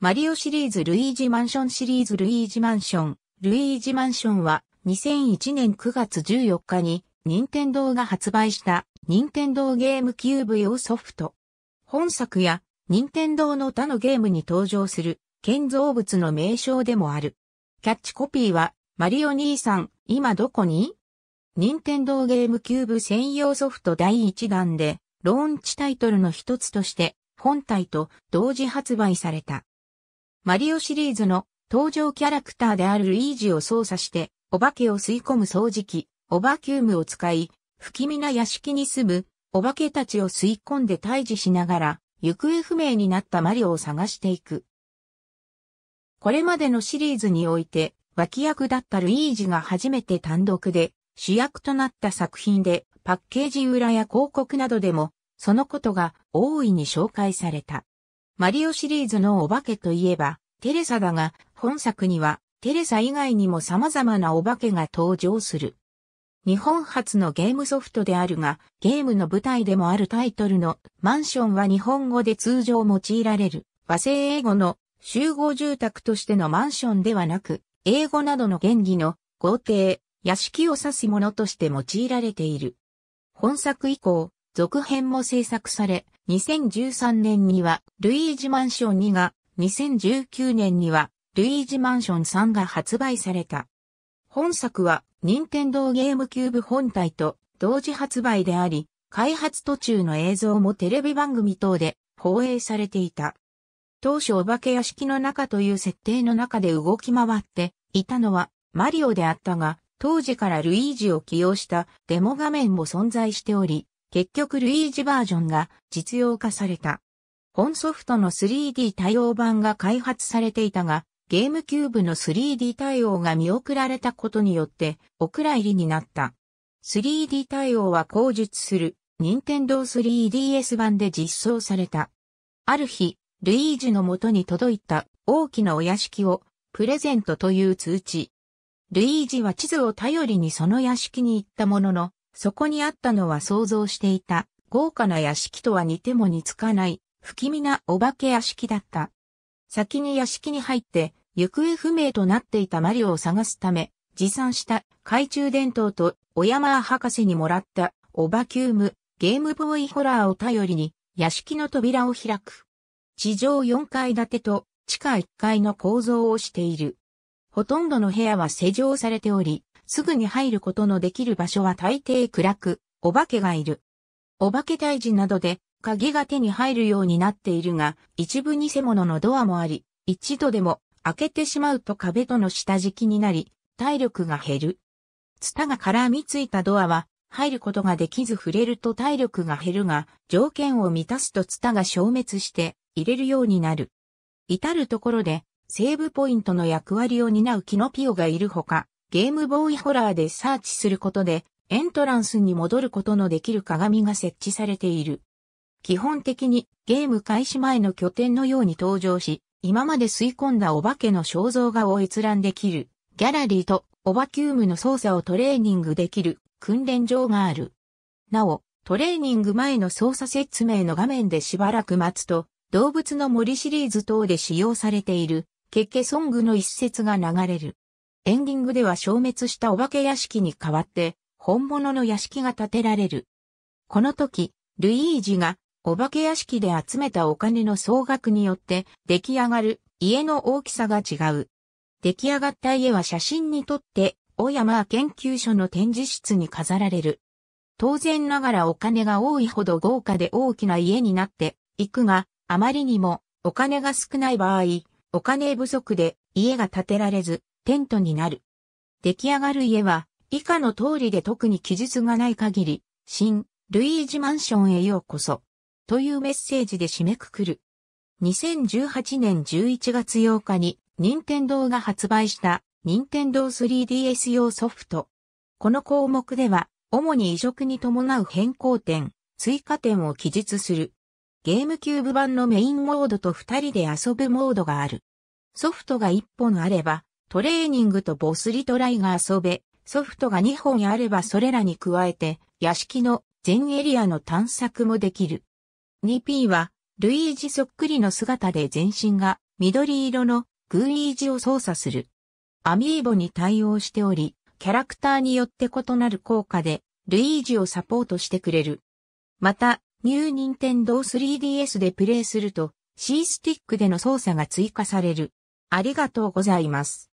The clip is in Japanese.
マリオシリーズルイージマンションシリーズルイージマンション、ルイージマンションは2001年9月14日に任天堂が発売した任天堂ゲームキューブ用ソフト。本作や任天堂の他のゲームに登場する建造物の名称でもある。キャッチコピーはマリオ兄さん、今どこに任天堂ゲームキューブ専用ソフト第1弾でローンチタイトルの一つとして本体と同時発売された。マリオシリーズの登場キャラクターであるルイージを操作して、お化けを吸い込む掃除機、オバキュームを使い、不気味な屋敷に住む、お化けたちを吸い込んで退治しながら、行方不明になったマリオを探していく。これまでのシリーズにおいて、脇役だったルイージが初めて単独で主役となった作品で、パッケージ裏や広告などでも、そのことが大いに紹介された。マリオシリーズのお化けといえば、テレサだが、本作には、テレサ以外にも様々なお化けが登場する。日本初のゲームソフトであるが、ゲームの舞台でもあるタイトルのマンションは日本語で通常用いられる和製英語の集合住宅としてのマンションではなく、英語などの原理の豪邸、屋敷を指すものとして用いられている。本作以降、続編も制作され、2013年にはルイージマンション2が、2019年にはルイージマンション3が発売された。本作は任天堂ゲームキューブ本体と同時発売であり、開発途中の映像もテレビ番組等で放映されていた。当初お化け屋敷の中という設定の中で動き回っていたのはマリオであったが、当時からルイージを起用したデモ画面も存在しており、結局ルイージバージョンが実用化された。本ソフトの 3D 対応版が開発されていたが、ゲームキューブの 3D 対応が見送られたことによって、お蔵入りになった。3D 対応は後述する、任天堂 3DS 版で実装された。ある日、ルイージの元に届いた大きなお屋敷をプレゼントという通知。ルイージは地図を頼りにその屋敷に行ったものの、そこにあったのは想像していた、豪華な屋敷とは似ても似つかない、不気味なお化け屋敷だった。先に屋敷に入って、行方不明となっていたマリオを探すため、持参した懐中電灯と、小山博士にもらった、オバキューム、ゲームボーイホラーを頼りに、屋敷の扉を開く。地上4階建てと、地下1階の構造をしている。ほとんどの部屋は施錠されており、すぐに入ることのできる場所は大抵暗く、お化けがいる。お化け退治などで鍵が手に入るようになっているが、一部偽物のドアもあり、一度でも開けてしまうと壁との下敷きになり、体力が減る。ツタが絡みついたドアは、入ることができず触れると体力が減るが、条件を満たすとツタが消滅して入れるようになる。至るところでセーブポイントの役割を担うキノピオがいるほか、ゲームボーイホラーでサーチすることで、エントランスに戻ることのできる鏡が設置されている。基本的にゲーム開始前の拠点のように登場し、今まで吸い込んだお化けの肖像画を閲覧できる、ギャラリーとオバキュームの操作をトレーニングできる訓練場がある。なお、トレーニング前の操作説明の画面でしばらく待つと、動物の森シリーズ等で使用されているケケソングの一節が流れる。エンディングでは消滅したお化け屋敷に代わって、本物の屋敷が建てられる。この時、ルイージが、お化け屋敷で集めたお金の総額によって、出来上がる家の大きさが違う。出来上がった家は写真に撮って、小山研究所の展示室に飾られる。当然ながらお金が多いほど豪華で大きな家になっていくが、あまりにもお金が少ない場合、お金不足で家が建てられず、テントになる。出来上がる家は、以下の通りで特に記述がない限り、新、ルイージマンションへようこそ。というメッセージで締めくくる。2018年11月8日に、任天堂が発売した、任天堂 3DS 用ソフト。この項目では、主に移植に伴う変更点、追加点を記述する。ゲームキューブ版のメインモードと二人で遊ぶモードがある。ソフトが一本あれば、トレーニングとボスリトライが遊べ、ソフトが二本あればそれらに加えて、屋敷の全エリアの探索もできる。2P は、ルイージそっくりの姿で全身が緑色のグーイージを操作する。アミーボに対応しており、キャラクターによって異なる効果で、ルイージをサポートしてくれる。また、ニュー・ニンテンドー 3DS でプレイすると C スティックでの操作が追加される。ありがとうございます。